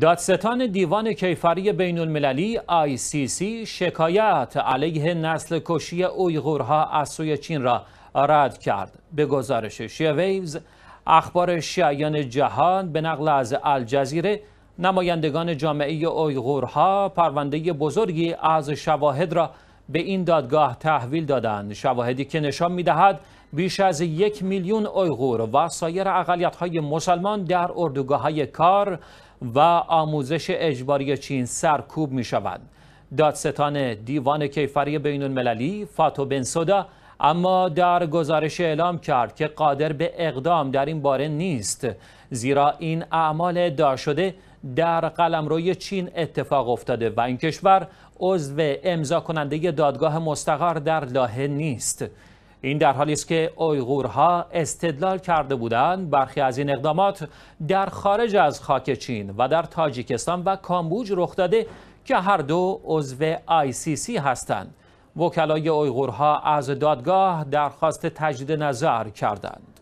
دادستان دیوان کیفری بین المللی سی شکایت علیه نسل کشی اویغورها از سوی چین را رد کرد. به گزارش شیویوز اخبار شیعیان جهان به نقل از الجزیره نمایندگان جامعه اویغورها پرونده بزرگی از شواهد را به این دادگاه تحویل دادند شواهدی که نشان میدهد بیش از یک میلیون ایغور و سایر اقلیت‌های مسلمان در های کار و آموزش اجباری چین سرکوب می شود. دادستان دیوان کیفری بین المللی فاتو سودا اما در گزارش اعلام کرد که قادر به اقدام در این باره نیست زیرا این اعمال شده، در قلمروی چین اتفاق افتاده و این کشور عضو امضا کننده دادگاه مستقر در لاهه نیست این در حالی است که اویغورها استدلال کرده بودند برخی از این اقدامات در خارج از خاک چین و در تاجیکستان و کامبوج رخ داده که هر دو عضو ICC هستند وکلای اویغورها از دادگاه درخواست تجدید نظر کردند